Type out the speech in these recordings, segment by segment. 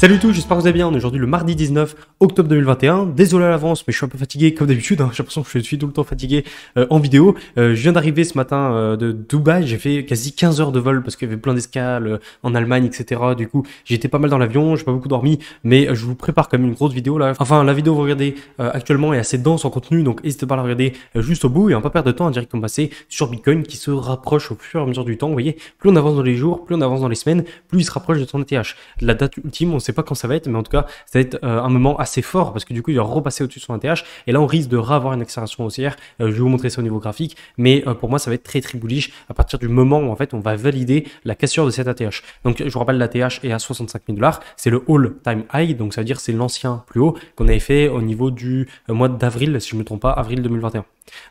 Salut tout, j'espère que vous allez bien. On est aujourd'hui le mardi 19 octobre 2021. Désolé à l'avance, mais je suis un peu fatigué comme d'habitude. Hein. J'ai l'impression que je suis tout le temps fatigué euh, en vidéo. Euh, je viens d'arriver ce matin euh, de Dubaï. J'ai fait quasi 15 heures de vol parce qu'il y avait plein d'escales en Allemagne, etc. Du coup, j'étais pas mal dans l'avion, j'ai pas beaucoup dormi, mais je vous prépare quand même une grosse vidéo là. Enfin, la vidéo vous regardez actuellement est assez dense en contenu, donc n'hésitez pas à la regarder juste au bout et à pas perdre de temps à hein, direct passer sur Bitcoin qui se rapproche au fur et à mesure du temps. Vous voyez, plus on avance dans les jours, plus on avance dans les semaines, plus il se rapproche de son ETH. La date ultime, on sait pas quand ça va être, mais en tout cas, ça va être euh, un moment assez fort parce que du coup, il va repasser au-dessus de son ATH et là, on risque de ravoir une accélération haussière. Euh, je vais vous montrer ça au niveau graphique, mais euh, pour moi, ça va être très très bullish à partir du moment où en fait, on va valider la cassure de cet ATH. Donc, je vous rappelle, l'ATH est à 65 000 dollars, c'est le all-time high, donc ça veut dire c'est l'ancien plus haut qu'on avait fait au niveau du mois d'avril, si je me trompe pas, avril 2021.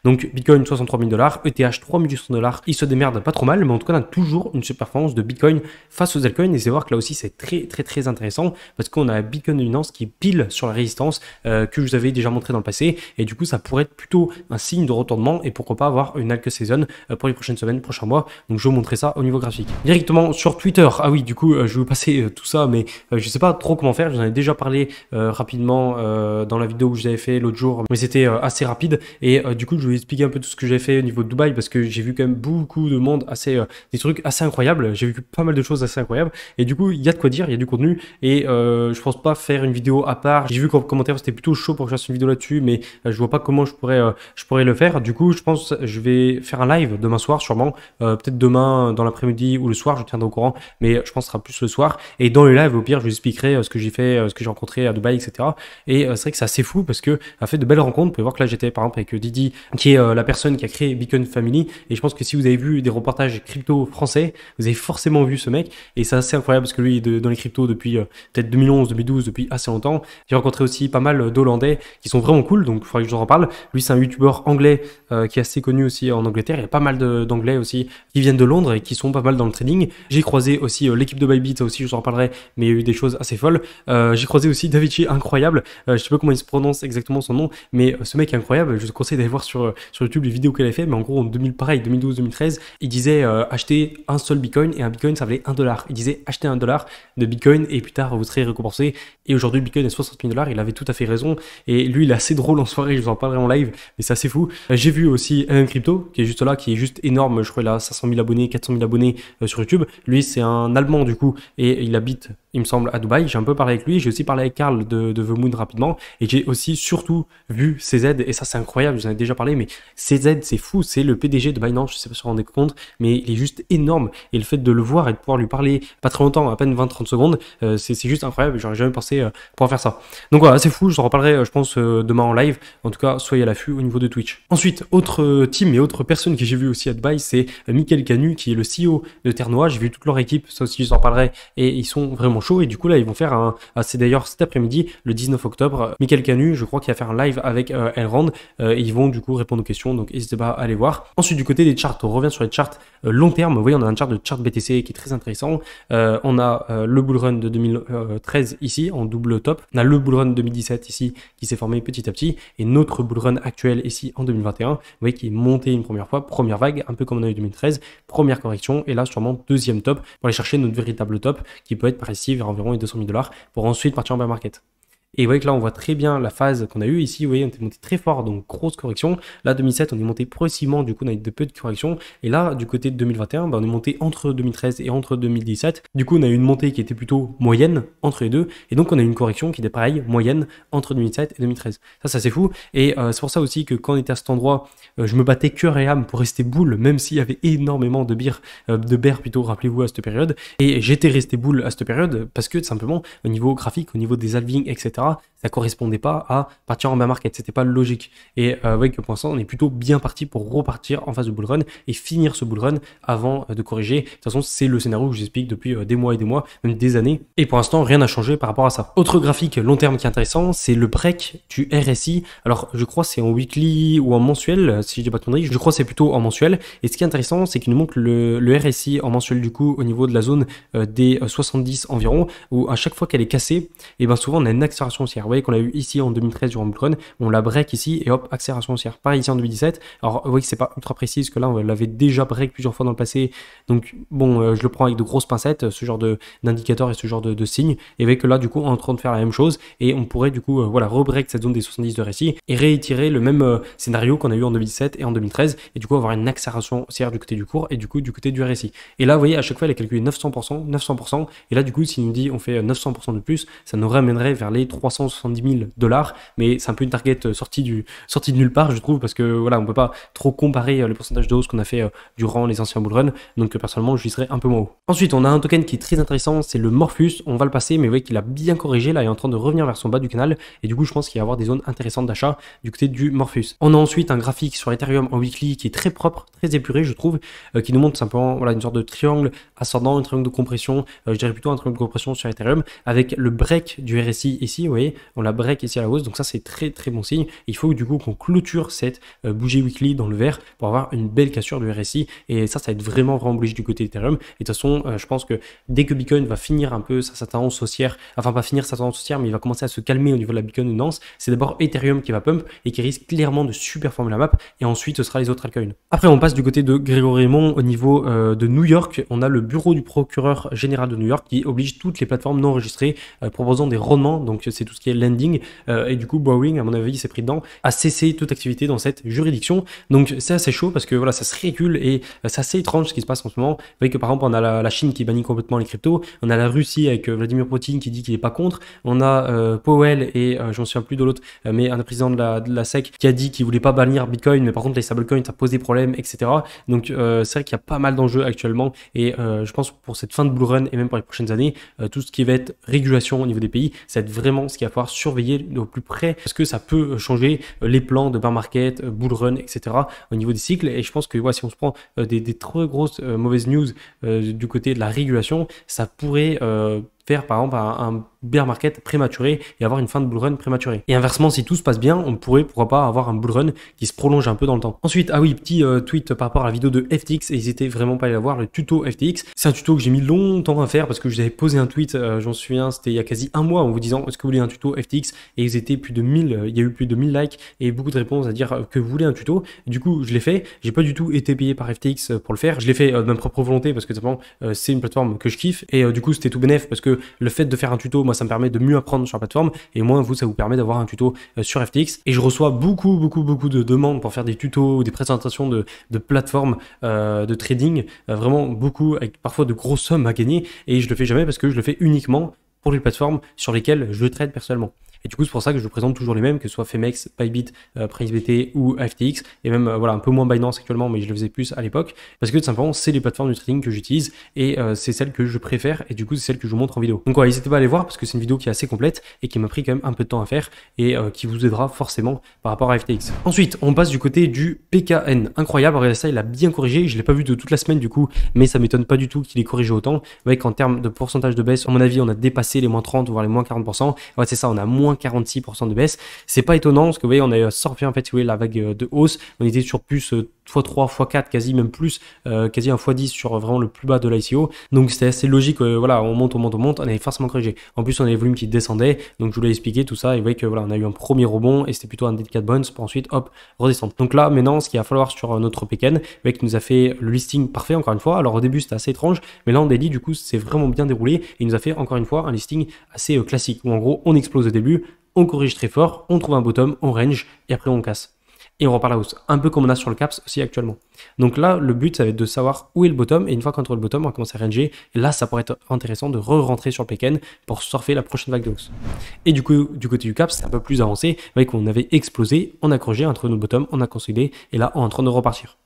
Donc Bitcoin 63 000 dollars, ETH 3800 dollars, il se démerde pas trop mal, mais en tout cas on a toujours une super performance de Bitcoin face aux altcoins et c'est voir que là aussi c'est très très très intéressant parce qu'on a Bitcoin dominance qui pile sur la résistance euh, que je vous avais déjà montré dans le passé et du coup ça pourrait être plutôt un signe de retournement et pourquoi pas avoir une alt saison euh, pour les prochaines semaines, prochains mois. Donc je vais vous montrer ça au niveau graphique. Directement sur Twitter, ah oui du coup euh, je vais vous passer tout ça mais je sais pas trop comment faire, je vous en ai déjà parlé rapidement dans la vidéo que je vous avais fait l'autre jour mais c'était assez rapide et du coup coup, je vais expliquer un peu tout ce que j'ai fait au niveau de Dubaï parce que j'ai vu quand même beaucoup de monde assez, euh, des trucs assez incroyables. J'ai vu pas mal de choses assez incroyables. Et du coup, il y a de quoi dire, il y a du contenu. Et euh, je pense pas faire une vidéo à part. J'ai vu qu'en commentaire, c'était plutôt chaud pour que je fasse une vidéo là-dessus, mais euh, je vois pas comment je pourrais, euh, je pourrais le faire. Du coup, je pense que je vais faire un live demain soir, sûrement. Peut-être demain dans l'après-midi ou le soir, je tiendrai au courant. Mais je pense que ce sera plus le soir. Et dans le live, au pire, je vous expliquerai ce que j'ai fait, ce que j'ai rencontré à Dubaï, etc. Et c'est vrai que c'est assez fou parce que a fait de belles rencontres. Vous pouvez voir que là, j'étais par exemple avec Didi qui est euh, la personne qui a créé Beacon Family. Et je pense que si vous avez vu des reportages crypto français, vous avez forcément vu ce mec. Et c'est assez incroyable parce que lui, est dans les cryptos depuis euh, peut-être 2011, 2012, depuis assez longtemps. J'ai rencontré aussi pas mal d'Hollandais qui sont vraiment cool, donc il faudrait que j'en reparle. Lui, c'est un youtubeur anglais euh, qui est assez connu aussi en Angleterre. Il y a pas mal d'anglais aussi qui viennent de Londres et qui sont pas mal dans le trading. J'ai croisé aussi l'équipe de Bybit, ça aussi je vous en parlerai mais il y a eu des choses assez folles. J'ai croisé aussi Davichi, incroyable. je sais pas comment il se prononce exactement son nom, mais ce mec est incroyable. Je vous conseille d'aller voir euh, sur, YouTube les vidéos qu'elle a fait, mais en gros, en 2000, pareil, 2012-2013, il disait euh, acheter un seul bitcoin et un bitcoin ça valait 1 dollar. Il disait acheter un dollar de bitcoin et plus tard vous serez récompensé. Et aujourd'hui, bitcoin est 60 000 dollars, il avait tout à fait raison. Et lui, il est assez drôle en soirée, je vous en parlerai en live, mais c'est assez fou. Euh, j'ai vu aussi un crypto qui est juste là, qui est juste énorme, je crois, il a 500 000 abonnés, 400 000 abonnés sur YouTube. Lui, c'est un Allemand du coup et il habite il me semble, à Dubaï. J'ai un peu parlé avec lui. J'ai aussi parlé avec Karl de, de The rapidement. Et j'ai aussi surtout vu ses aides. Et ça, c'est incroyable. J'en ai déjà parler, mais CZ, c'est fou, c'est le PDG de Binance, je sais pas si vous vous rendez compte, mais il est juste énorme. Et le fait de le voir et de pouvoir lui parler pas très longtemps, à peine 20-30 secondes, euh, c'est juste incroyable, j'aurais jamais pensé euh, pouvoir faire ça. Donc voilà, c'est fou, je en reparlerai, euh, je pense, demain en live. En tout cas, soyez à l'affût au niveau de Twitch. Ensuite, autre team et autre personne que j'ai vu aussi à Dubaï, c'est Michael Canu, qui est le CEO de Ternoa. J'ai vu toute leur équipe, ça aussi, je vous en parlerai, et ils sont vraiment chauds. Et du coup, là, ils vont faire un. C'est d'ailleurs cet après-midi, le 19 octobre. Michael Canu, je crois qu'il va faire un live avec Elrond, et ils vont du coup, répondre aux questions. Donc, n'hésitez pas à aller voir. Ensuite, du côté des charts, on revient sur les charts euh, long terme. Vous voyez, on a un chart de chart BTC qui est très intéressant. Euh, on a euh, le bull run de 2013 ici, en double top. On a le bull run 2017 ici, qui s'est formé petit à petit. Et notre bull run actuel ici, en 2021, vous voyez, qui est monté une première fois, première vague, un peu comme on a eu 2013, première correction. Et là, sûrement deuxième top pour aller chercher notre véritable top qui peut être par ici vers environ les 200 000 dollars pour ensuite partir en bear market. Et vous voyez que là, on voit très bien la phase qu'on a eue. Ici, vous voyez, on était monté très fort, donc grosse correction. Là, 2007, on est monté progressivement, du coup, on a eu de peu de corrections. Et là, du côté de 2021, bah, on est monté entre 2013 et entre 2017. Du coup, on a eu une montée qui était plutôt moyenne entre les deux. Et donc, on a eu une correction qui était pareille, moyenne, entre 2007 et 2013. Ça, ça c'est fou. Et euh, c'est pour ça aussi que quand on était à cet endroit, euh, je me battais cœur et âme pour rester boule, même s'il y avait énormément de bière, euh, de bear plutôt, rappelez-vous, à cette période. Et j'étais resté boule à cette période parce que, simplement, au niveau graphique, au niveau des alvings, etc., ça correspondait pas à partir en bear market. C'était pas logique. Et euh, voyez que pour l'instant, on est plutôt bien parti pour repartir en phase de bull run et finir ce bull run avant euh, de corriger. De toute façon, c'est le scénario que j'explique depuis euh, des mois et des mois, même des années. Et pour l'instant, rien n'a changé par rapport à ça. Autre graphique long terme qui est intéressant, c'est le break du RSI. Alors, je crois c'est en weekly ou en mensuel, si je dis pas de conneries. Je crois c'est plutôt en mensuel. Et ce qui est intéressant, c'est qu'il nous montre le, RSI en mensuel du coup au niveau de la zone euh, des 70 environ, où à chaque fois qu'elle est cassée, et eh ben souvent on a une action accélération haussière. Vous voyez qu'on a eu ici en 2013 durant Omicron, on la break ici et hop, accélération haussière. Pareil ici en 2017. Alors, vous voyez que c'est pas ultra précis que là, on l'avait déjà break plusieurs fois dans le passé. Donc, bon, euh, je le prends avec de grosses pincettes, euh, ce genre d'indicateurs et ce genre de, de signes. Et vous voyez que là, du coup, on est en train de faire la même chose et on pourrait du coup, euh, voilà, rebreak cette zone des 70 de récit et réitérer le même scénario qu'on a eu en 2017 et en 2013 et du coup, avoir une accélération haussière du côté du cours et du coup, du côté du récit. Et là, vous voyez, à chaque fois, elle a calculé 900%, 900%. Et là, du coup, s'il nous dit on fait 900% de plus, ça nous ramènerait vers les trois. 370 000 dollars, mais c'est un peu une target euh, sortie, du, sortie de nulle part, je trouve, parce que voilà, on peut pas trop comparer euh, le pourcentage de hausse qu'on a fait euh, durant les anciens bullruns, donc personnellement, je viserais un peu moins haut. Ensuite, on a un token qui est très intéressant, c'est le Morpheus, on va le passer, mais vous voyez qu'il a bien corrigé, là, il est en train de revenir vers son bas du canal, et du coup, je pense qu'il va y avoir des zones intéressantes d'achat du côté du Morphus On a ensuite un graphique sur Ethereum en weekly qui est très propre, très épuré, je trouve, qui nous montre simplement voilà, une sorte de triangle ascendant, un triangle de compression, je dirais plutôt un triangle de compression sur Ethereum, avec le break du RSI ici, vous voyez, on la break ici à la hausse, donc ça c'est très très bon signe. il faut du coup qu'on clôture cette euh, bougie weekly dans le vert pour avoir une belle cassure du RSI, et ça, ça va être vraiment vraiment obligé du côté Ethereum. Et de toute façon, euh, je pense que dès que Bitcoin va finir un peu sa, tendance haussière, enfin pas finir sa tendance haussière, mais il va commencer à se calmer au niveau de la Bitcoin danse. c'est d'abord Ethereum qui va pump et qui risque clairement de superformer la map, et ensuite ce sera les autres altcoins. Après, on passe du côté de Grégory Raymond au niveau euh, de New York. On a le bureau du procureur général de New York qui oblige toutes les plateformes non enregistrées proposant des rendements, donc c'est tout ce qui est lending. Euh, et du coup, Boeing, à mon avis, s'est pris dedans, a cessé toute activité dans cette juridiction. Donc c'est assez chaud parce que voilà, ça se régule et euh, c'est assez étrange ce qui se passe en ce moment. Vous voyez que par exemple, on a la, Chine qui bannit complètement les cryptos, on a la Russie avec euh, Vladimir Poutine qui dit qu'il n'est pas contre, on a Powell et j'en souviens plus de l'autre, mais un président de la, de la SEC qui a dit qu'il voulait pas bannir Bitcoin, mais par contre les stablecoins, ça pose des problèmes, etc. Donc c'est vrai qu'il y a pas mal d'enjeux actuellement et je pense pour cette fin de blue run et même pour les prochaines années, tout ce qui va être régulation au niveau des pays, ça va être vraiment ce qu'il va falloir surveiller au plus près parce que ça peut changer euh, les plans de bear market, euh, bull run, etc. au niveau des cycles. Et je pense que si on se prend euh, des, des trop grosses mauvaises news du côté de la régulation, ça pourrait faire par exemple un, bear market prématuré et avoir une fin de bull run prématuré. Et inversement, si tout se passe bien, on pourrait pourquoi pas avoir un bull run qui se prolonge un peu dans le temps. Ensuite, ah oui, petit euh, tweet par rapport à la vidéo de FTX, n'hésitez vraiment pas à aller voir, le tuto FTX. C'est un tuto que j'ai mis longtemps à faire parce que je vous avais posé un tweet, j'en euh, j'en souviens, c'était il y a quasi un mois en vous disant est-ce que vous voulez un tuto FTX et ils étaient plus de 1000, euh, il y a eu plus de 1000 likes et beaucoup de réponses à dire que vous voulez un tuto. du coup, je l'ai fait, j'ai pas du tout été payé par FTX pour le faire, je l'ai fait de ma propre volonté parce que c'est une plateforme que je kiffe et du coup, c'était tout bénéf parce que le fait de faire un tuto, moi, ça me permet de mieux apprendre sur la plateforme et moins vous, ça vous permet d'avoir un tuto euh, sur FTX. Et je reçois beaucoup, beaucoup, beaucoup de demandes pour faire des tutos ou des présentations de, plateformes euh, de trading, euh, vraiment beaucoup, avec parfois de grosses sommes à gagner et je le fais jamais parce que je le fais uniquement pour les plateformes sur lesquelles je trade personnellement du coup, c'est pour ça que je vous présente toujours les mêmes, que ce soit Femex, Bybit, euh, PriceBT ou euh, FTX, et même euh, voilà un peu moins Binance actuellement, mais je le faisais plus à l'époque, parce que tout simplement, c'est les plateformes de trading que j'utilise et c'est celles que je préfère, et du coup, c'est celles que je vous montre en vidéo. Donc, voilà, n'hésitez pas à aller voir parce que c'est une vidéo qui est assez complète et qui m'a pris quand même un peu de temps à faire et qui vous aidera forcément par rapport à FTX. Ensuite, on passe du côté du PKN. Incroyable, regardez ça, il a bien corrigé. Je l'ai pas vu de toute la semaine du coup, mais ça m'étonne pas du tout qu'il ait corrigé autant. Avec en termes de pourcentage de baisse, à mon avis, on a dépassé les moins 30 voire les moins 40%. Ouais, c'est ça, on a moins 46% de baisse. C'est pas étonnant parce que vous voyez, on a sorti en fait, vous voyez, la vague euh, de hausse. On était sur plus x3, euh, x4, quasi même plus, euh, quasi un x10 sur vraiment le plus bas de l'ICO. Donc c'était assez logique, voilà, on monte, on monte, on monte, on avait forcément corrigé. En plus, on a les volumes qui descendaient, donc je vous l'ai expliqué tout ça, et vous voyez que voilà, on a eu un premier rebond, et c'était plutôt un dead cat bounce pour ensuite, hop, redescendre. Donc là, maintenant, ce qu'il va falloir sur notre PKN, vous qui nous a fait le listing parfait, encore une fois. Alors au début, c'était assez étrange, mais là, en délit du coup, c'est vraiment bien déroulé, et il nous a fait encore une fois un listing assez classique, où en gros, on explose au début, on corrige très fort, on trouve un bottom, on range, et après on casse. Et on repart la hausse, un peu comme on a sur le caps aussi actuellement. Donc là, le but, ça va être de savoir où est le bottom, et une fois qu'on trouve le bottom, on commencer à ranger, et là, ça pourrait être intéressant de re-rentrer sur le pecan pour surfer la prochaine vague de hausse. Et du coup, du côté du caps, c'est un peu plus avancé, avec qu'on avait explosé, on a corrigé entre nos bottoms, on a consolidé, et là, on est en train de repartir.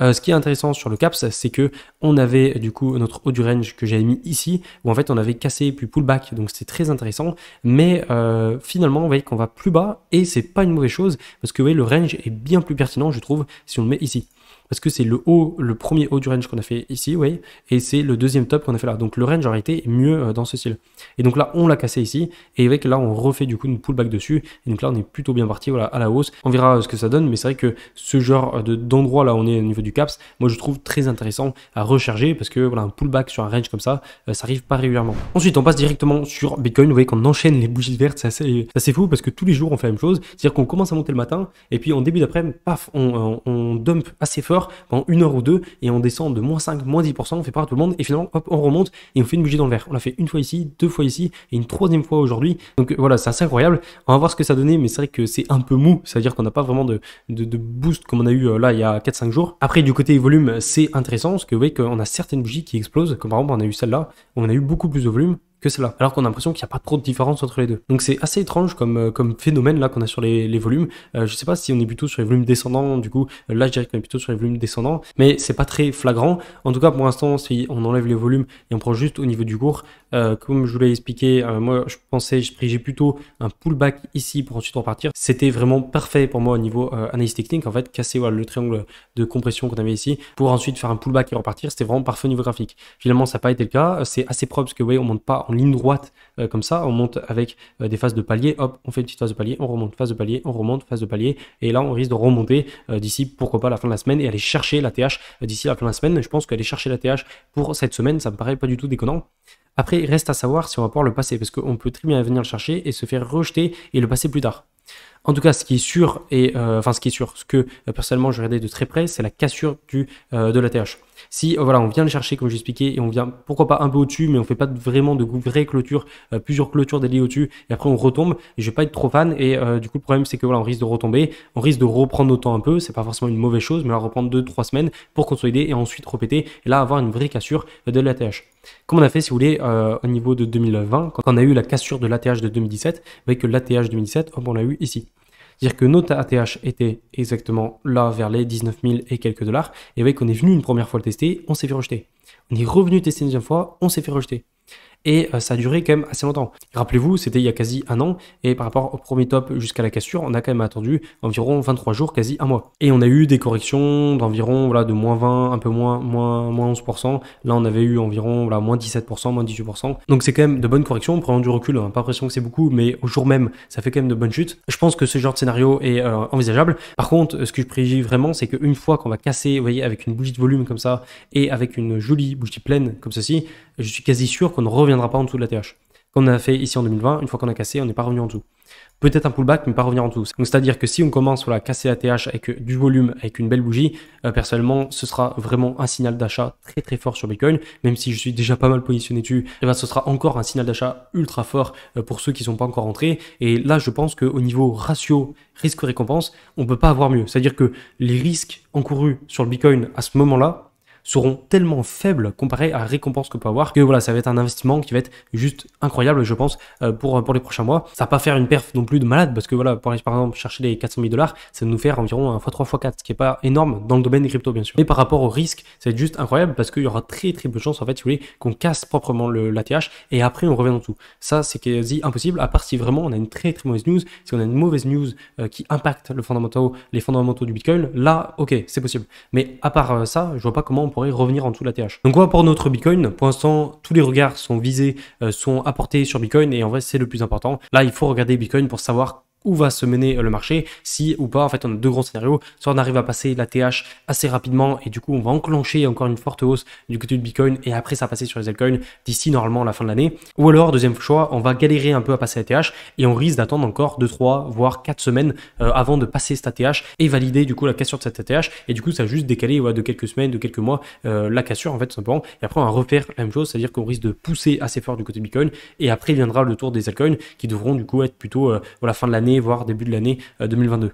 Euh, ce qui est intéressant sur le caps, c'est que on avait du coup notre haut du range que j'avais mis ici, où en fait on avait cassé puis pullback, donc c'est très intéressant. Mais euh, finalement, vous voyez qu'on va plus bas et c'est pas une mauvaise chose parce que le range est bien plus pertinent, je trouve, si on le met ici parce que c'est le haut, le premier haut du range qu'on a fait ici, oui, et c'est le deuxième top qu'on a fait là. Donc le range aurait été mieux euh, dans ce style. Et donc là, on l'a cassé ici, et avec là, on refait du coup une pullback dessus. Et donc là, on est plutôt bien parti, voilà, à la hausse. On verra euh, ce que ça donne, mais c'est vrai que ce genre euh, d'endroit là, on est au niveau du caps, moi je trouve très intéressant à recharger parce que voilà, un pullback sur un range comme ça, ça arrive pas régulièrement. Ensuite, on passe directement sur Bitcoin. Vous voyez qu'on enchaîne les bougies vertes, c'est assez, fou parce que tous les jours on fait la même chose, c'est-à-dire qu'on commence à monter le matin et puis en début daprès paf, on, on dump assez fort pendant une heure ou deux et on descend de moins 5, moins 10%, on fait pas à tout le monde et finalement hop, on remonte et on fait une bougie dans le verre. On l'a fait une fois ici, deux fois ici et une troisième fois aujourd'hui. Donc euh, voilà, c'est assez incroyable. On va voir ce que ça donnait, mais c'est vrai que c'est un peu mou, c'est-à-dire qu'on n'a pas vraiment de, boost comme on a eu euh, là il y a 4-5 jours. Après, du côté volume, c'est intéressant parce que vous voyez qu'on a certaines bougies qui explosent, comme par exemple on a eu celle-là, on a eu beaucoup plus de volume que Alors qu'on a l'impression qu'il n'y a pas trop de différence entre les deux. Donc c'est assez étrange comme, euh, comme phénomène là qu'on a sur les, volumes. Euh, je sais pas si on est plutôt sur les volumes descendants, du coup, euh, là je dirais qu'on est plutôt sur les volumes descendants, mais c'est pas très flagrant. En tout cas, pour l'instant, si on enlève les volumes et on prend juste au niveau du cours, comme je vous l'ai expliqué, moi je pensais, j'ai plutôt un pullback ici pour ensuite repartir. C'était vraiment parfait pour moi au niveau analyse technique, en fait, casser le triangle de compression qu'on avait ici pour ensuite faire un pullback et repartir. C'était vraiment parfait au niveau graphique. Finalement, ça n'a pas été le cas. C'est assez propre parce que, voyez, on monte pas en ligne droite, euh, comme ça, on monte avec euh, des phases de palier, hop, on fait une petite phase de palier, on remonte, phase de palier, on remonte, phase de palier, et là on risque de remonter euh, d'ici, pourquoi pas, la fin de la semaine, et aller chercher la TH d'ici la fin de la semaine. Je pense qu'aller chercher la TH pour cette semaine, ça me paraît pas du tout déconnant. Après, reste à savoir si on va pouvoir le passer, parce qu'on peut très bien venir le chercher et se faire rejeter et le passer plus tard. En tout cas, ce qui est sûr, et euh, enfin ce qui est sûr, ce que euh, personnellement je regardais de très près, c'est la cassure du, euh, de la TH. Si voilà, on vient le chercher, comme expliqué, et on vient pourquoi pas un peu au-dessus, mais on fait pas vraiment de vraies clôtures, plusieurs clôtures lits au-dessus, et après on retombe, je vais pas être trop fan, et du coup le problème c'est que voilà, on risque de retomber, on risque de reprendre autant un peu, c'est pas forcément une mauvaise chose, mais on va reprendre 2-3 semaines pour consolider et ensuite repéter, et là avoir une vraie cassure de la comme on a fait, si vous voulez, euh, au niveau de 2020, quand on a eu la cassure de l'ATH de 2017, vous voyez que l'ATH 2017, hop, on l'a eu ici. C'est-à-dire que notre ATH était exactement là, vers les 19 000 et quelques dollars. Et vous voyez qu'on est venu une première fois le tester, on s'est fait rejeter. On est revenu tester une deuxième fois, on s'est fait rejeter et euh, ça a duré quand même assez longtemps. Rappelez-vous, c'était il y a quasi un an, et par rapport au premier top jusqu'à la cassure, on a quand même attendu environ 23 jours, quasi un mois. Et on a eu des corrections d'environ voilà, de moins 20, un peu moins, moins, moins 11%. Là, on avait eu environ voilà, moins 17%, moins 18%. Donc c'est quand même de bonnes corrections, prenant du recul, hein, pas l'impression que c'est beaucoup, mais au jour même, ça fait quand même de bonnes chutes. Je pense que ce genre de scénario est euh, envisageable. Par contre, ce que je préjuge vraiment, c'est qu'une fois qu'on va casser, vous voyez, avec une bougie de volume comme ça, et avec une jolie bougie pleine comme ceci, je suis quasi sûr qu'on revient pas en dessous de la TH. qu'on on a fait ici en 2020, une fois qu'on a cassé, on n'est pas revenu en dessous. Peut-être un pullback, mais pas revenir en dessous. Donc c'est-à-dire que si on commence voilà, à casser la TH avec euh, du volume, avec une belle bougie, euh, personnellement, ce sera vraiment un signal d'achat très très fort sur Bitcoin. Même si je suis déjà pas mal positionné dessus, et eh bien ce sera encore un signal d'achat ultra fort euh, pour ceux qui sont pas encore entrés. Et là, je pense qu'au niveau ratio risque-récompense, on peut pas avoir mieux. C'est-à-dire que les risques encourus sur le Bitcoin à ce moment-là, seront tellement faibles comparé à récompenses récompense que peut avoir que voilà, ça va être un investissement qui va être juste incroyable, je pense, euh, pour, pour les prochains mois. Ça va pas faire une perf non plus de malade parce que voilà, pour aller par exemple chercher les 400 000 dollars, ça va nous faire environ 1 x 3 x 4, ce qui est pas énorme dans le domaine des crypto bien sûr. Mais par rapport au risque, ça va être juste incroyable parce qu'il y aura très très peu de chances en fait, si vous voulez, qu'on casse proprement l'ATH et après on revient en dessous. Ça, c'est quasi impossible à part si vraiment on a une très très mauvaise news, si on a une mauvaise news euh, qui impacte le fondamentaux, les fondamentaux du Bitcoin, là, ok, c'est possible. Mais à part euh, ça, je vois pas comment on pourrait revenir en dessous de la TH. Donc on pour notre Bitcoin. Pour l'instant, tous les regards sont visés, euh, sont apportés sur Bitcoin et en vrai, c'est le plus important. Là, il faut regarder Bitcoin pour savoir où va se mener euh, le marché, si ou pas, en fait, on a deux grands scénarios, soit on arrive à passer la TH assez rapidement et du coup, on va enclencher encore une forte hausse du côté du Bitcoin et après, ça va passer sur les altcoins d'ici normalement la fin de l'année, ou alors, deuxième choix, on va galérer un peu à passer la TH et on risque d'attendre encore 2, 3, voire 4 semaines euh, avant de passer cette TH et valider du coup la cassure de cette TH. et du coup, ça juste décaler de quelques semaines, de quelques mois euh, la cassure en fait, simplement, et après, on va refaire la même chose, c'est-à-dire qu'on risque de pousser assez fort du côté du Bitcoin et après, viendra le tour des altcoins qui devront du coup être plutôt euh, la fin de l'année voire début de l'année 2022. Euh,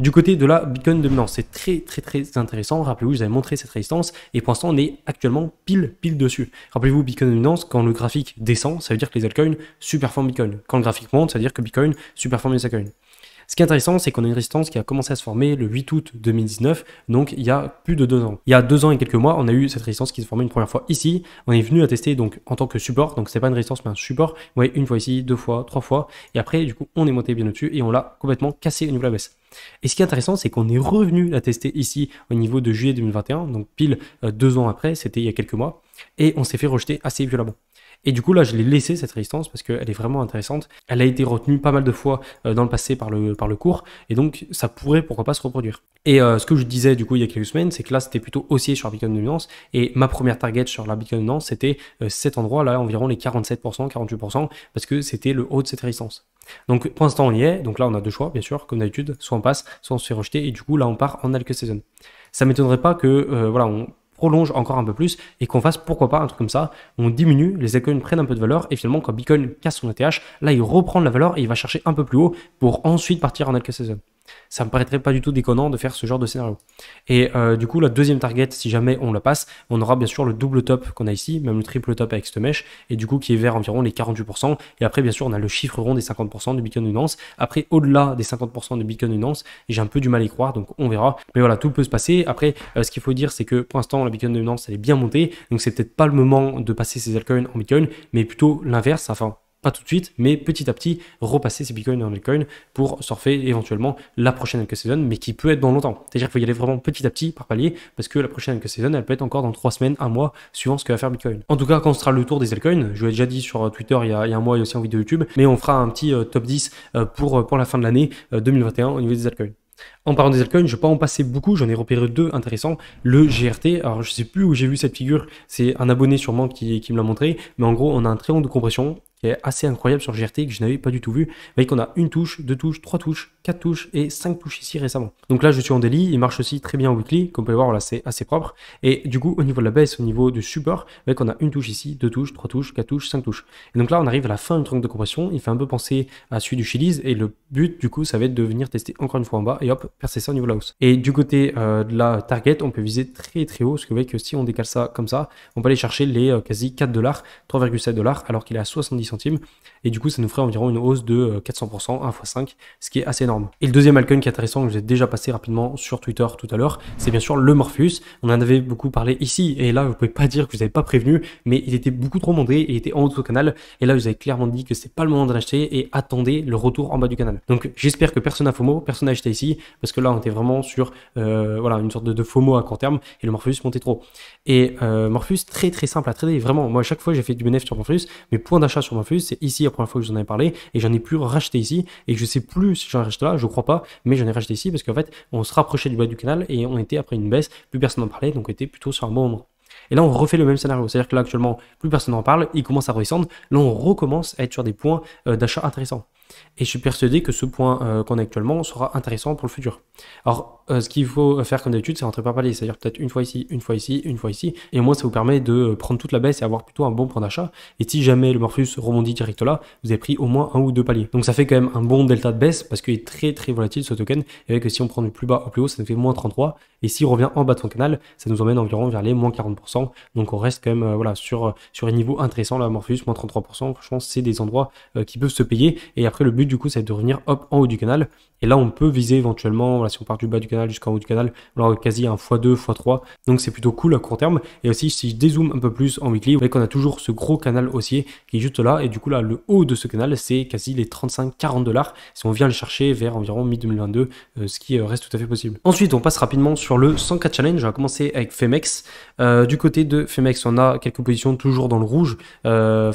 du côté de la Bitcoin dominance, c'est très très très intéressant. Rappelez-vous, je vous montré cette résistance et pour l'instant, on est actuellement pile pile dessus. Rappelez-vous, Bitcoin dominance, quand le graphique descend, ça veut dire que les altcoins superforment Bitcoin. Quand le graphique monte, ça veut dire que Bitcoin superforme les altcoins. Ce qui est intéressant, c'est qu'on a une résistance qui a commencé à se former le 8 août 2019, donc il y a plus de deux ans. Il y a deux ans et quelques mois, on a eu cette résistance qui se formait une première fois ici. On est venu la tester donc en tant que support, donc c'est pas une résistance mais un support. une fois ici, deux fois, trois fois, et après du coup on est monté bien au-dessus et on l'a complètement cassé au niveau de la baisse. Et ce qui est intéressant, c'est qu'on est revenu la tester ici au niveau de juillet 2021, donc pile euh, deux ans après, c'était il y a quelques mois, et on s'est fait rejeter assez violemment. Et du coup, là, je l'ai laissé cette résistance, parce qu'elle est vraiment intéressante. Elle a été retenue pas mal de fois euh, dans le passé par le, par le cours, et donc ça pourrait, pourquoi pas, se reproduire. Et euh, ce que je disais du coup il y a quelques semaines, c'est que là c'était plutôt haussier sur la Bitcoin dominance et ma première target sur la Bitcoin dominance c'était euh, cet endroit là, environ les 47%, 48% parce que c'était le haut de cette résistance. Donc pour l'instant on y est, donc là on a deux choix bien sûr, comme d'habitude, soit on passe, soit on se fait rejeter et du coup là on part en Alke season. Ça m'étonnerait pas que voilà, on prolonge encore un peu plus et qu'on fasse pourquoi pas un truc comme ça. On diminue, les altcoins prennent un peu de valeur et finalement quand Bitcoin casse son ATH, là il reprend de la valeur et il va chercher un peu plus haut pour ensuite partir en season ça me paraîtrait pas du tout déconnant de faire ce genre de scénario. Et euh, du coup, la deuxième target, si jamais on la passe, on aura bien sûr le double top qu'on a ici, même le triple top avec cette mèche, et du coup qui est vers environ les 48%. Et après, bien sûr, on a le chiffre rond des 50% de Bitcoin Unance Après, au-delà des 50% de Bitcoin Unance j'ai un peu du mal à y croire, donc on verra. Mais voilà, tout peut se passer. Après, euh, ce qu'il faut dire, c'est que pour l'instant, la Bitcoin Unance elle est bien montée, donc c'est peut-être pas le moment de passer ces altcoins en Bitcoin, mais plutôt l'inverse, enfin pas tout de suite, mais petit à petit, repasser ces bitcoins en altcoins pour surfer éventuellement la prochaine que saison, mais qui peut être dans longtemps. C'est-à-dire qu'il faut y aller vraiment petit à petit par palier, parce que la prochaine que saison, elle peut être encore dans trois semaines, un mois, suivant ce que va faire Bitcoin. En tout cas, quand on sera le tour des altcoins, je vous l'ai déjà dit sur Twitter il y, a, un mois et aussi en vidéo YouTube, mais on fera un petit euh, top 10 euh, pour, euh, pour la fin de l'année 2021 au niveau des altcoins. En parlant des altcoins, je ne vais pas en passer beaucoup, j'en ai repéré deux intéressants. Le GRT, alors je ne sais plus où j'ai vu cette figure, c'est un abonné sûrement qui, qui me l'a montré, mais en gros on a un long de compression qui est assez incroyable sur GRT que je n'avais pas du tout vu. Vous voyez qu'on a une touche, deux touches, trois touches, quatre touches et cinq touches ici récemment. Donc là, je suis en daily, il marche aussi très bien en weekly, comme vous pouvez le voir, là c'est assez propre. Et du coup, au niveau de la baisse, au niveau du support, vous voyez qu'on a une touche ici, deux touches, trois touches, quatre touches, cinq touches. Et donc là, on arrive à la fin du tronc de compression, il fait un peu penser à celui du Chili's et le but du coup, ça va être de venir tester encore une fois en bas et hop, percer ça au niveau de la hausse. Et du côté euh, de la target, on peut viser très très haut, parce que vous voyez que si on décale ça comme ça, on peut aller chercher les euh, quasi 4 dollars, 3,7 dollars, alors qu'il est à 70 et du coup, ça nous ferait environ une hausse de 400%, 1 x 5, ce qui est assez énorme. Et le deuxième altcoin qui est intéressant, que j'ai déjà passé rapidement sur Twitter tout à l'heure, c'est bien sûr le Morpheus. On en avait beaucoup parlé ici, et là, vous pouvez pas dire que vous avez pas prévenu, mais il était beaucoup trop monté, il était en haut du canal, et là, vous avez clairement dit que c'est pas le moment de l'acheter, et attendez le retour en bas du canal. Donc, j'espère que personne n'a FOMO, personne n'a acheté ici, parce que là, on était vraiment sur euh, voilà, une sorte de, de, FOMO à court terme, et le Morpheus montait trop. Et euh, Morpheus, très très simple à trader, vraiment. Moi, à chaque fois, j'ai fait du bénéfice sur Morpheus, mais point d'achat sur Morpheus, c'est ici la première fois que je vous en ai parlé et j'en ai pu racheter ici et je sais plus si j'en ai là, je crois pas, mais j'en ai racheté ici parce qu'en fait on se rapprochait du bas du canal et on était après une baisse, plus personne n'en parlait donc on était plutôt sur un bon moment. Et là, on refait le même scénario. C'est-à-dire que là, actuellement, plus personne n'en parle, il commence à redescendre. Là, on recommence à être sur des points euh, d'achat intéressants. Et je suis persuadé que ce point euh, qu'on a actuellement sera intéressant pour le futur. Alors, euh, ce qu'il faut euh, faire comme d'habitude, c'est rentrer par palier, c'est-à-dire peut-être une fois ici, une fois ici, une fois ici, et au moins ça vous permet de euh, prendre toute la baisse et avoir plutôt un bon point d'achat. Et si jamais le Morpheus rebondit direct là, vous avez pris au moins un ou deux paliers. Donc ça fait quand même un bon delta de baisse parce qu'il est très très volatile ce token, et avec que si on prend du plus bas au plus haut, ça nous fait moins 33, et s'il revient en bas de son canal, ça nous emmène environ vers les moins 40%, donc on reste quand même voilà, sur, sur un niveau intéressant, là, Morpheus, moins 33%, franchement, c'est des endroits qui peuvent se payer, et après le but du coup, c'est de revenir hop en haut du canal, et là, on peut viser éventuellement, si on part du bas du canal jusqu'en haut du canal, alors quasi un x2, x3. Donc c'est plutôt cool à court terme. Et aussi, si je dézoome un peu plus en weekly, vous voyez qu'on a toujours ce gros canal haussier qui est juste là. Et du coup, là, le haut de ce canal, c'est quasi les 35-40 dollars si on vient le chercher vers environ mi-2022, euh, ce qui euh, reste tout à fait possible. Ensuite, on passe rapidement sur le 100K Challenge. On va commencer avec Femex. Euh, du côté de Femex, on a quelques positions toujours dans le rouge.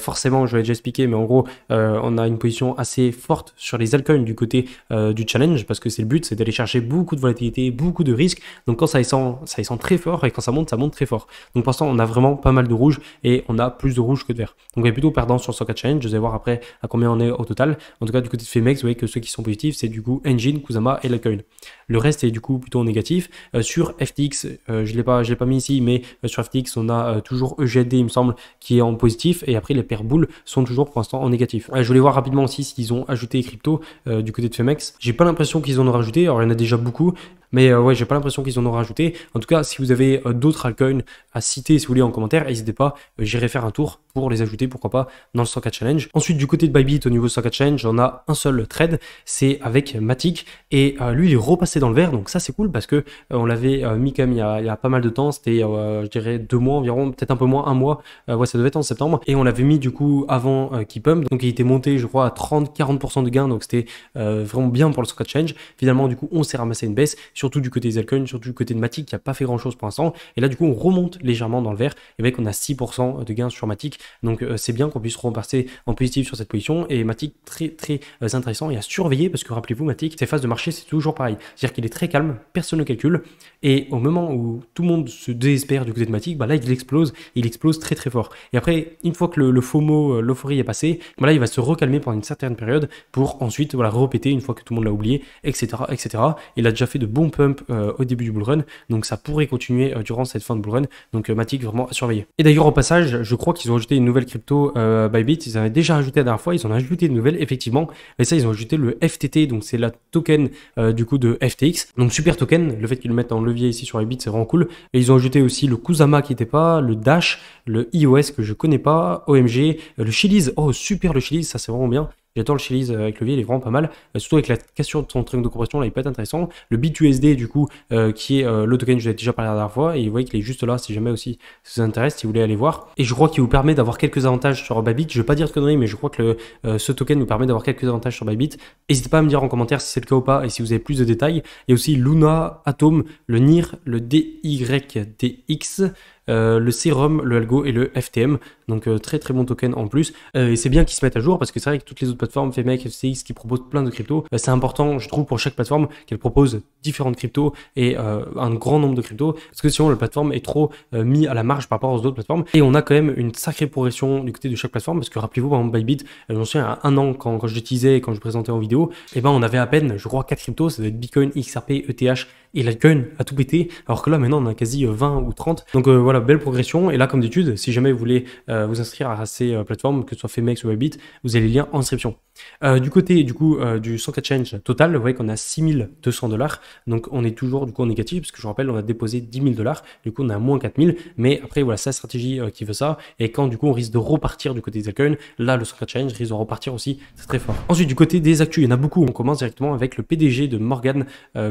forcément, je l'ai déjà expliqué, mais en gros, on a une position assez forte sur les alcools du côté du challenge parce que c'est le but, c'est d'aller chercher beaucoup de volatilité, beaucoup de risques. Donc quand ça descend, ça sent très fort et quand ça monte, ça monte très fort. Donc pour l'instant, on a vraiment pas mal de rouge et on a plus de rouge que de vert. Donc on est plutôt perdant sur de challenge. je vais voir après à combien on est au total. En tout cas, du côté de Femex, vous voyez que ceux qui sont positifs, c'est du coup Engine, Kusama et l'accueil Le reste est du coup plutôt négatif. Euh, sur FTX, euh, je l'ai pas, je l'ai pas mis ici, mais euh, sur FTX, on a toujours EGD, il me semble, qui est en positif et après les paires boules sont toujours pour l'instant en négatif. je voulais voir rapidement aussi s'ils ont ajouté crypto du côté de Femex. J'ai pas l'impression qu'ils en ont rajouté. Alors, il y en a déjà beaucoup. Mais euh, ouais, j'ai pas l'impression qu'ils en ont rajouté. En tout cas, si vous avez euh, d'autres altcoins à citer, si vous voulez, en commentaire, n'hésitez pas, euh, j'irai faire un tour pour les ajouter, pourquoi pas, dans le à Challenge. Ensuite, du côté de Bybit, au niveau à Challenge, on a un seul trade, c'est avec Matic. Et lui, il est repassé dans le vert, donc ça, c'est cool parce que on l'avait mis quand il y, a, pas mal de temps, c'était, je dirais, deux mois environ, peut-être un peu moins, un mois. ouais, ça devait être en septembre. Et on l'avait mis du coup avant qu'il donc il était monté, je crois, à 30-40% de gain, donc c'était vraiment bien pour le à Challenge. Finalement, du coup, on s'est ramassé une baisse surtout du côté des altcoins, surtout du côté de Matic qui n'a pas fait grand chose pour l'instant. Et là, du coup, on remonte légèrement dans le vert et avec on a 6% de gains sur Matic. Donc, euh, c'est bien qu'on puisse repasser en positif sur cette position. Et Matic, très très euh, intéressant et à surveiller parce que rappelez-vous, Matic, ses phases de marché, c'est toujours pareil. C'est-à-dire qu'il est très calme, personne ne calcule. Et au moment où tout le monde se désespère du côté de Matic, bah là, il explose, il explose très très fort. Et après, une fois que le, FOMO, euh, l'euphorie est passée, bah il va se recalmer pendant une certaine période pour ensuite voilà, répéter une fois que tout le monde l'a oublié, etc. etc. Il a déjà fait de bons pump euh, au début du bull run, donc ça pourrait continuer euh, durant cette fin de bull run. Donc euh, Matic vraiment à surveiller. Et d'ailleurs au passage, je crois qu'ils ont ajouté une nouvelle crypto Bybit, ils avaient déjà ajouté la dernière fois, ils ont ajouté une nouvelle effectivement, et ça ils ont ajouté le FTT, donc c'est la token du coup de FTX, donc super token. Le fait qu'ils le mettent en levier ici sur Bybit, c'est vraiment cool. Et ils ont ajouté aussi le Kusama qui était pas, le Dash, le iOS que je connais pas, OMG, le chilis oh super le Chiliz, ça c'est vraiment bien. J'attends le Chili's euh, avec levier, il est vraiment pas mal. Euh, surtout avec la cassure de son triangle de compression, là, il peut être intéressant. Le BitUSD du coup, euh, qui est le token, je vous ai déjà parlé la dernière fois, et vous voyez qu'il est juste là si jamais aussi ça vous intéresse, si vous voulez aller voir. Et je crois qu'il vous permet d'avoir quelques avantages sur Bybit, Je ne vais pas dire de conneries, mais je crois que ce token vous permet d'avoir quelques avantages sur Bybit. N'hésitez pas à me dire en commentaire si c'est le cas ou pas et si vous avez plus de détails. Il y a aussi Luna, Atom, le NIR, le DYDX. Euh, le sérum, le algo et le FTM. Donc euh, très très bon token en plus. Euh, et c'est bien qu'ils se mettent à jour parce que c'est vrai que toutes les autres plateformes, Femex, FCX, qui proposent plein de cryptos, bah, c'est important, je trouve, pour chaque plateforme qu'elle propose différentes cryptos et un grand nombre de cryptos. Parce que sinon, la plateforme est trop mise à la marge par rapport aux autres plateformes. Et on a quand même une sacrée progression du côté de chaque plateforme. Parce que rappelez-vous, par exemple, Bybit, j'en suis à un an quand, quand je l'utilisais et quand je présentais en vidéo, eh ben on avait à peine, je crois, 4 cryptos, ça doit être Bitcoin, XRP, ETH et Litecoin à tout péter. Alors que là, maintenant, on a quasi 20 ou 30. Donc voilà belle progression. Et là, comme d'habitude, si jamais vous voulez euh, vous inscrire à ces euh, plateformes, que ce soit Femex ou Webit, vous avez les liens en description. Euh, du côté du coup euh, du du k Change total, vous voyez qu'on a 6200 dollars. Donc on est toujours du coup en négatif parce que je vous rappelle on a déposé 10 000 dollars. Du coup on a moins 4000. Mais après voilà c'est la stratégie euh, qui veut ça. Et quand du coup on risque de repartir du côté des altcoins, là le 100k Change risque de repartir aussi. C'est très fort. Ensuite du côté des actus, il y en a beaucoup. On commence directement avec le PDG de Morgan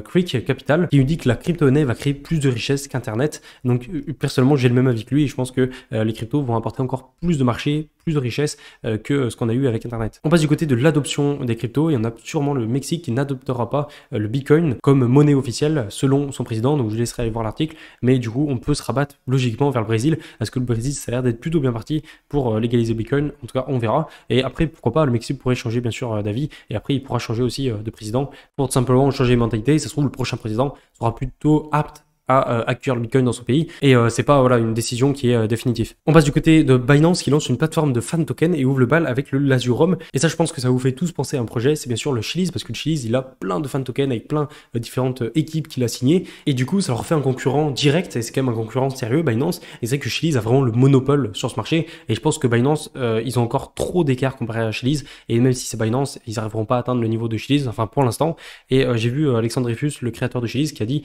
Creek Capital qui nous dit que la crypto-monnaie va créer plus de richesse qu'Internet. Donc personnellement j'ai le même avis que lui et je pense que les cryptos vont apporter encore plus de marché, plus de richesse que ce qu'on a eu avec Internet. On passe du côté de l'adoption des cryptos. Il y en a sûrement le Mexique qui n'adoptera pas euh, le Bitcoin comme monnaie officielle selon son président. Donc je laisserai aller voir l'article. Mais du coup, on peut se rabattre logiquement vers le Brésil parce que le Brésil, ça a l'air d'être plutôt bien parti pour euh, légaliser le Bitcoin. En tout cas, on verra. Et après, pourquoi pas, le Mexique pourrait changer bien sûr euh, d'avis. Et après, il pourra changer aussi de président pour tout simplement changer de mentalité. ça se trouve, le prochain président sera plutôt apte à euh, le Bitcoin dans son pays. Et euh, c'est pas voilà une décision qui est euh, définitive. On passe du côté de Binance qui lance une plateforme de fan token et ouvre le bal avec le Lazurum. Et ça, je pense que ça vous fait tous penser à un projet. C'est bien sûr le Chili's parce que le Chili's il a plein de fan Token avec plein de différentes équipes qu'il a signées. Et du coup, ça leur fait un concurrent direct. Et c'est quand même un concurrent sérieux Binance. Et c'est vrai que Chili's a vraiment le monopole sur ce marché. Et je pense que Binance ils ont encore trop d'écart comparé à Chili's. Et même si c'est Binance, ils n'arriveront pas à atteindre le niveau de Chili's. Enfin pour l'instant. Et j'ai vu Alexandre Riffus le créateur de Chili's, qui a dit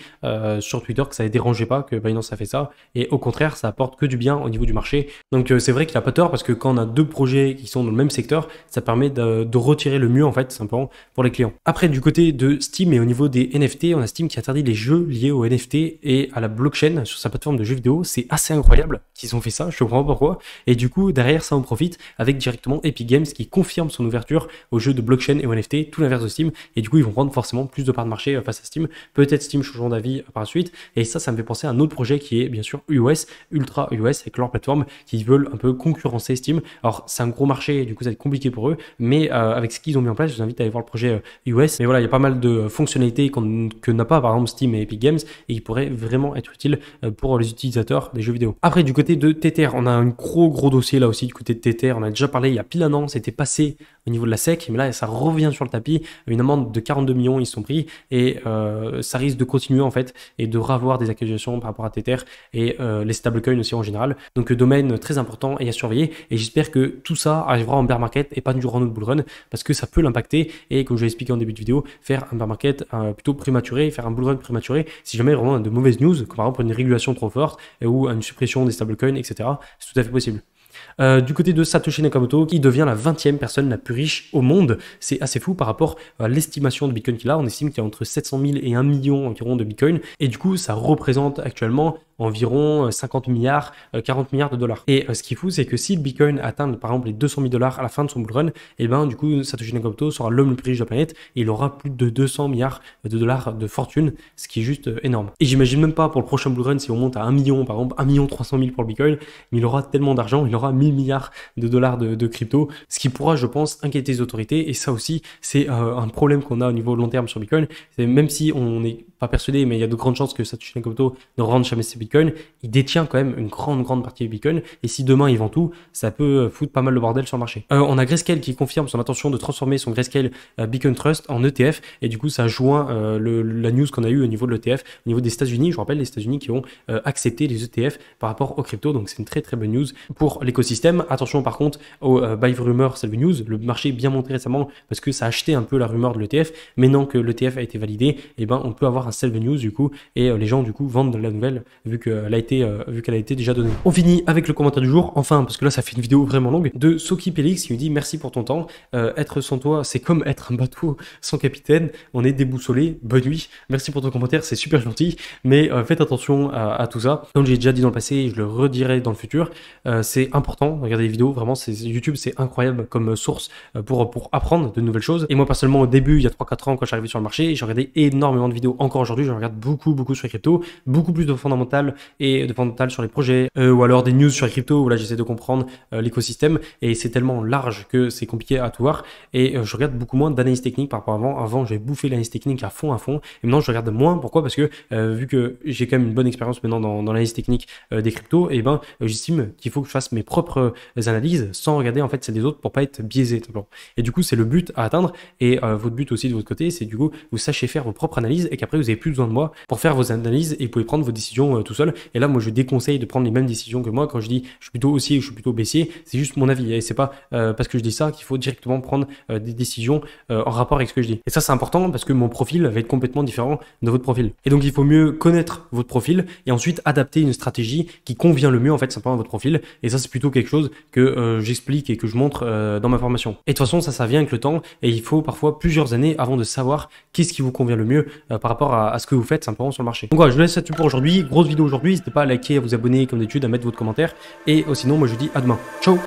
sur Twitter que ça les dérangeait pas que Binance ça fait ça. Et au contraire, ça apporte que du bien au niveau du marché. Donc euh, c'est vrai qu'il n'a pas tort parce que quand on a deux projets qui sont dans le même secteur, ça permet de, retirer le mieux en fait simplement pour les clients. Après du côté de Steam et au niveau des NFT, on a Steam qui interdit les jeux liés aux NFT et à la blockchain sur sa plateforme de jeux vidéo. C'est assez incroyable qu'ils ont fait ça, je comprends pas pourquoi. Et du coup, derrière ça en profite avec directement Epic Games qui confirme son ouverture aux jeux de blockchain et aux NFT, tout l'inverse de Steam. Et du coup, ils vont prendre forcément plus de parts de marché euh, face à Steam. Peut-être Steam changeant d'avis par la suite. Et ça, ça me fait penser à un autre projet qui est bien sûr US, Ultra US, avec leur plateforme qui veulent un peu concurrencer Steam. Alors, c'est un gros marché, du coup, ça va être compliqué pour eux, mais euh, avec ce qu'ils ont mis en place, je vous invite à aller voir le projet US. Euh, mais voilà, il y a pas mal de fonctionnalités qu que n'a pas, par exemple, Steam et Epic Games, et qui pourraient vraiment être utiles euh, pour les utilisateurs des jeux vidéo. Après, du côté de TTR, on a un gros, gros dossier là aussi, du côté de TTR. On a déjà parlé il y a pile un an, c'était passé niveau de la SEC, mais là, ça revient sur le tapis. Une amende de 42 millions, ils sont pris, et euh, ça risque de continuer en fait, et de ravoir des accusations par rapport à Tether et euh, les stablecoins aussi en général. Donc, euh, domaine très important et à surveiller, et j'espère que tout ça arrivera en bear market et pas durant notre bull run, parce que ça peut l'impacter, et comme je l'ai expliqué en début de vidéo, faire un bear market plutôt prématuré, faire un bull run prématuré, si jamais vraiment de mauvaises news, comme par exemple une régulation trop forte, ou une suppression des stablecoins, etc., c'est tout à fait possible. Euh, du côté de Satoshi Nakamoto, qui devient la 20e personne la plus riche au monde, c'est assez fou par rapport à l'estimation de Bitcoin qu'il a. On estime qu'il y a entre 700 000 et 1 million environ de Bitcoin. Et du coup, ça représente actuellement environ 50 euh, milliards, 40 euh, milliards de dollars. Et euh, ce qui est fou, c'est que si le Bitcoin atteint par exemple les 200 000 dollars à la fin de son bull run, et eh ben du coup Satoshi Nakamoto sera l'homme le plus riche de la planète et il aura plus de 200 milliards de dollars de fortune, ce qui est juste énorme. Et j'imagine même pas pour le prochain bull run si on monte à 1 million par exemple, 1 million 300 000 pour le Bitcoin, mais il aura tellement d'argent, il aura 1000 milliards de dollars de, crypto, ce qui pourra je pense inquiéter les autorités et ça aussi c'est un problème qu'on a au niveau long terme sur Bitcoin, même si on n'est pas persuadé, mais il y a de grandes chances que Satoshi Nakamoto ne rende jamais ses Bitcoin il détient quand même une grande, grande partie du beacon Et si demain il vend tout, ça peut euh, foutre pas mal de bordel sur le marché. Euh, on a Grayscale qui confirme son intention de transformer son Grayscale euh, beacon Trust en ETF. Et du coup, ça joint le, la news qu'on a eu au niveau de l'ETF, au niveau des États-Unis. Je rappelle, les États-Unis qui ont accepté les ETF par rapport aux crypto. Donc, c'est une très, très bonne news pour l'écosystème. Attention par contre au buy rumor, sell news. Le marché bien monté récemment parce que ça a acheté un peu la rumeur de l'ETF. Maintenant que l'ETF a été validé, et eh ben, on peut avoir un sell news du coup. Et les gens, du coup, vendent de la nouvelle vu euh, qu'elle a été, déjà donnée. On finit avec le commentaire du jour, enfin, parce que là, ça fait une vidéo vraiment longue, de Soki Pelix qui nous dit merci pour ton temps. Euh, être sans toi, c'est comme être un bateau sans capitaine. On est déboussolé. Bonne nuit. Merci pour ton commentaire, c'est super gentil. Mais euh, faites attention à, tout ça. Comme j'ai déjà dit dans le passé, je le redirai dans le futur, c'est important. regarder les vidéos, vraiment, c'est YouTube, c'est incroyable comme source pour, pour apprendre de nouvelles choses. Et moi, personnellement, au début, il y a 3-4 ans, quand je suis arrivé sur le marché, j'ai regardé énormément de vidéos. Encore aujourd'hui, je regarde beaucoup, beaucoup sur les crypto beaucoup plus de fondamentales et de fondamentales sur les projets, euh, ou alors des news sur les cryptos, où là j'essaie de comprendre euh, l'écosystème, et c'est tellement large que c'est compliqué à tout voir, et euh, je regarde beaucoup moins d'analyse technique par rapport à avant. Avant, j'ai bouffé l'analyse technique à fond, à fond, et maintenant je regarde moins, pourquoi Parce que vu que j'ai quand même une bonne expérience maintenant dans, l'analyse technique des cryptos, et eh ben j'estime qu'il faut que je fasse mes propres analyses sans regarder en fait celles des autres pour pas être biaisé, Et du coup, c'est le but à atteindre, et votre but aussi de votre côté, c'est du coup, vous sachez faire vos propres analyses, et qu'après, vous avez plus besoin de moi pour faire vos analyses, et vous pouvez prendre vos décisions seul. Et là, moi, je déconseille de prendre les mêmes décisions que moi. Quand je dis je suis plutôt haussier je suis plutôt baissier, c'est juste mon avis. Et c'est pas euh, parce que je dis ça qu'il faut directement prendre euh, des décisions euh, en rapport avec ce que je dis. Et ça, c'est important parce que mon profil va être complètement différent de votre profil. Et donc, il faut mieux connaître votre profil et ensuite adapter une stratégie qui convient le mieux, en fait, simplement à votre profil. Et ça, c'est plutôt quelque chose que j'explique et que je montre dans ma formation. Et de toute façon, ça, ça vient avec le temps et il faut parfois plusieurs années avant de savoir qu'est-ce qui vous convient le mieux par rapport à, ce que vous faites simplement sur le marché. Donc voilà, je laisse ça pour aujourd'hui. Grosse vidéo aujourd'hui. N'hésitez pas à liker, à vous abonner comme d'habitude, à mettre votre commentaire. Et euh, sinon, moi je vous dis à demain. Ciao